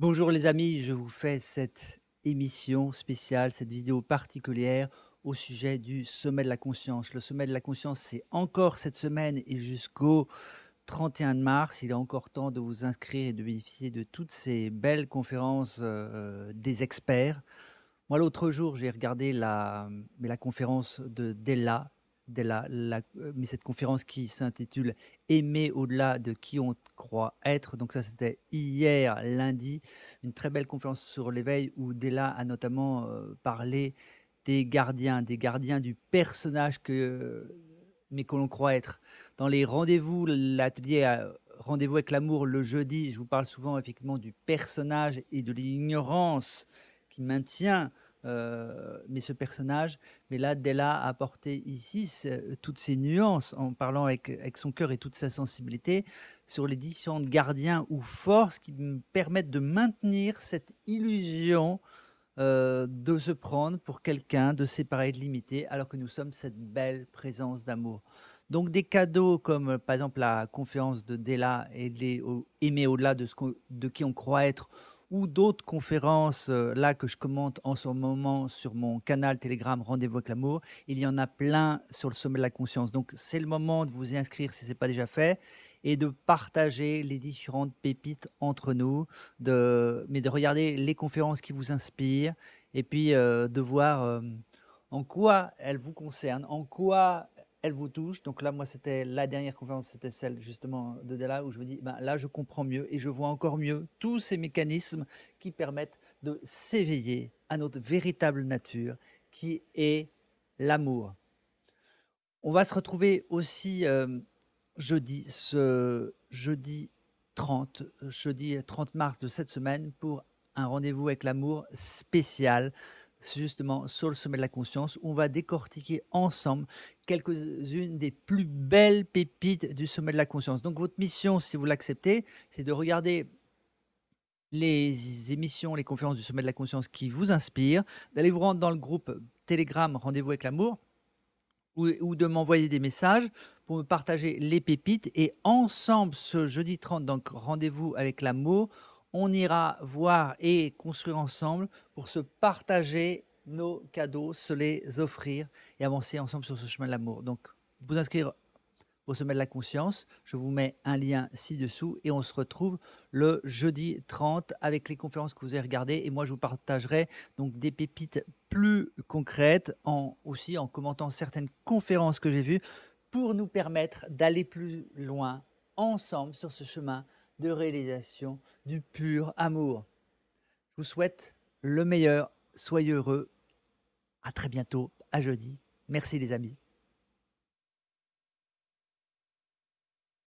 Bonjour les amis, je vous fais cette émission spéciale, cette vidéo particulière au sujet du sommet de la conscience. Le sommet de la conscience, c'est encore cette semaine et jusqu'au 31 de mars. Il est encore temps de vous inscrire et de bénéficier de toutes ces belles conférences euh, euh, des experts. Moi, l'autre jour, j'ai regardé la, la conférence de Della, de la, la, euh, mais cette conférence qui s'intitule Aimer au-delà de qui on croit être. Donc ça, c'était hier, lundi, une très belle conférence sur l'éveil où Della a notamment euh, parlé des gardiens, des gardiens du personnage que euh, mais que l'on croit être. Dans les rendez-vous, l'atelier rendez-vous avec l'amour le jeudi, je vous parle souvent effectivement du personnage et de l'ignorance qui maintient euh, mais ce personnage, mais là, Della a apporté ici toutes ses nuances en parlant avec, son cœur et toute sa sensibilité sur les différentes gardiens ou forces qui me permettent de maintenir cette illusion euh, de se prendre pour quelqu'un de séparer, de limiter alors que nous sommes cette belle présence d'amour. Donc des cadeaux comme par exemple la conférence de Della et les, aimer au-delà de, ce de qui on croit être ou d'autres conférences euh, là que je commente en ce moment sur mon canal Telegram Rendez-vous avec l'amour. Il y en a plein sur le sommet de la conscience. Donc c'est le moment de vous y inscrire si ce n'est pas déjà fait et de partager les différentes pépites entre nous, de, mais de regarder les conférences qui vous inspirent et puis euh, de voir euh, en quoi elles vous concernent, en quoi elle vous touche. Donc là, moi, c'était la dernière conférence, c'était celle justement de Della où je me dis, ben, là, je comprends mieux et je vois encore mieux tous ces mécanismes qui permettent de s'éveiller à notre véritable nature, qui est l'amour. On va se retrouver aussi euh, jeudi, ce jeudi 30, jeudi 30 mars de cette semaine pour un rendez-vous avec l'amour spécial justement sur le sommet de la conscience. où On va décortiquer ensemble quelques-unes des plus belles pépites du sommet de la conscience. Donc votre mission, si vous l'acceptez, c'est de regarder les émissions, les conférences du sommet de la conscience qui vous inspirent, d'aller vous rendre dans le groupe Telegram Rendez-vous avec l'amour ou, ou de m'envoyer des messages pour me partager les pépites et ensemble ce jeudi 30, donc rendez-vous avec l'amour, on ira voir et construire ensemble pour se partager nos cadeaux, se les offrir et avancer ensemble sur ce chemin de l'amour. Donc, vous inscrire au Sommet de la Conscience. Je vous mets un lien ci-dessous et on se retrouve le jeudi 30 avec les conférences que vous avez regardées. Et moi, je vous partagerai donc des pépites plus concrètes en, aussi en commentant certaines conférences que j'ai vues pour nous permettre d'aller plus loin ensemble sur ce chemin de réalisation du pur amour. Je vous souhaite le meilleur, soyez heureux, à très bientôt, à jeudi. Merci les amis.